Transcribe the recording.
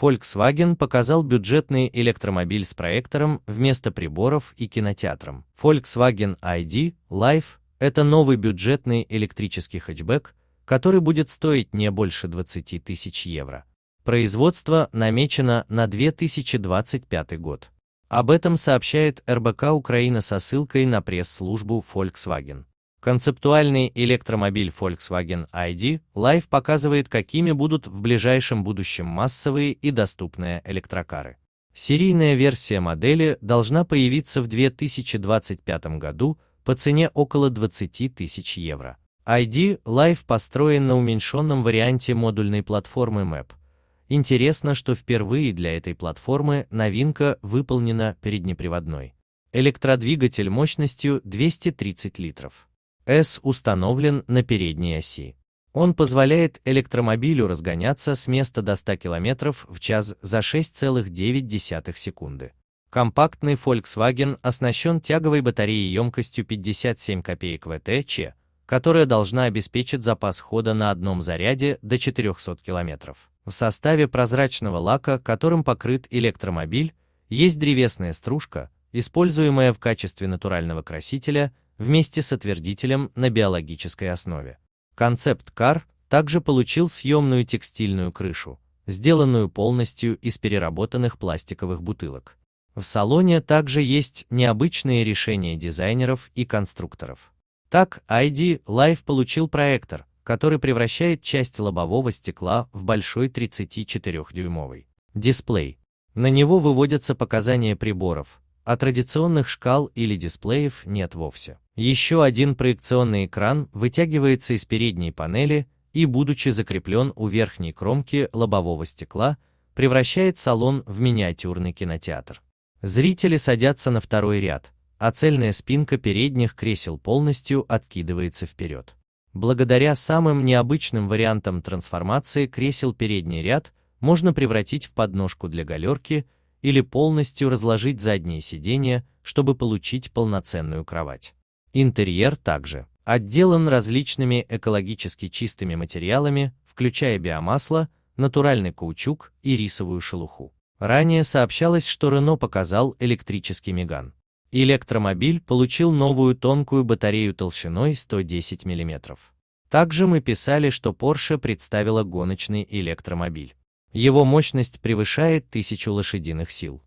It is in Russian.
Volkswagen показал бюджетный электромобиль с проектором вместо приборов и кинотеатром. Volkswagen ID Life – это новый бюджетный электрический хэтчбэк, который будет стоить не больше 20 тысяч евро. Производство намечено на 2025 год. Об этом сообщает РБК Украина со ссылкой на пресс-службу Volkswagen. Концептуальный электромобиль Volkswagen ID Life показывает, какими будут в ближайшем будущем массовые и доступные электрокары. Серийная версия модели должна появиться в 2025 году по цене около 20 тысяч евро. ID Life построен на уменьшенном варианте модульной платформы MAP. Интересно, что впервые для этой платформы новинка выполнена переднеприводной. Электродвигатель мощностью 230 литров. S установлен на передней оси. Он позволяет электромобилю разгоняться с места до 100 км в час за 6,9 секунды. Компактный Volkswagen оснащен тяговой батареей емкостью 57 копеек ВТЧ, которая должна обеспечить запас хода на одном заряде до 400 км. В составе прозрачного лака, которым покрыт электромобиль, есть древесная стружка, используемая в качестве натурального красителя – вместе с отвердителем на биологической основе. Концепт CAR также получил съемную текстильную крышу, сделанную полностью из переработанных пластиковых бутылок. В салоне также есть необычные решения дизайнеров и конструкторов. Так, ID Life получил проектор, который превращает часть лобового стекла в большой 34-дюймовый дисплей. На него выводятся показания приборов, а традиционных шкал или дисплеев нет вовсе. Еще один проекционный экран вытягивается из передней панели и, будучи закреплен у верхней кромки лобового стекла, превращает салон в миниатюрный кинотеатр. Зрители садятся на второй ряд, а цельная спинка передних кресел полностью откидывается вперед. Благодаря самым необычным вариантам трансформации кресел передний ряд можно превратить в подножку для галерки – или полностью разложить задние сиденье, чтобы получить полноценную кровать. Интерьер также отделан различными экологически чистыми материалами, включая биомасло, натуральный каучук и рисовую шелуху. Ранее сообщалось, что Рено показал электрический Меган. Электромобиль получил новую тонкую батарею толщиной 110 мм. Также мы писали, что Porsche представила гоночный электромобиль. Его мощность превышает 1000 лошадиных сил.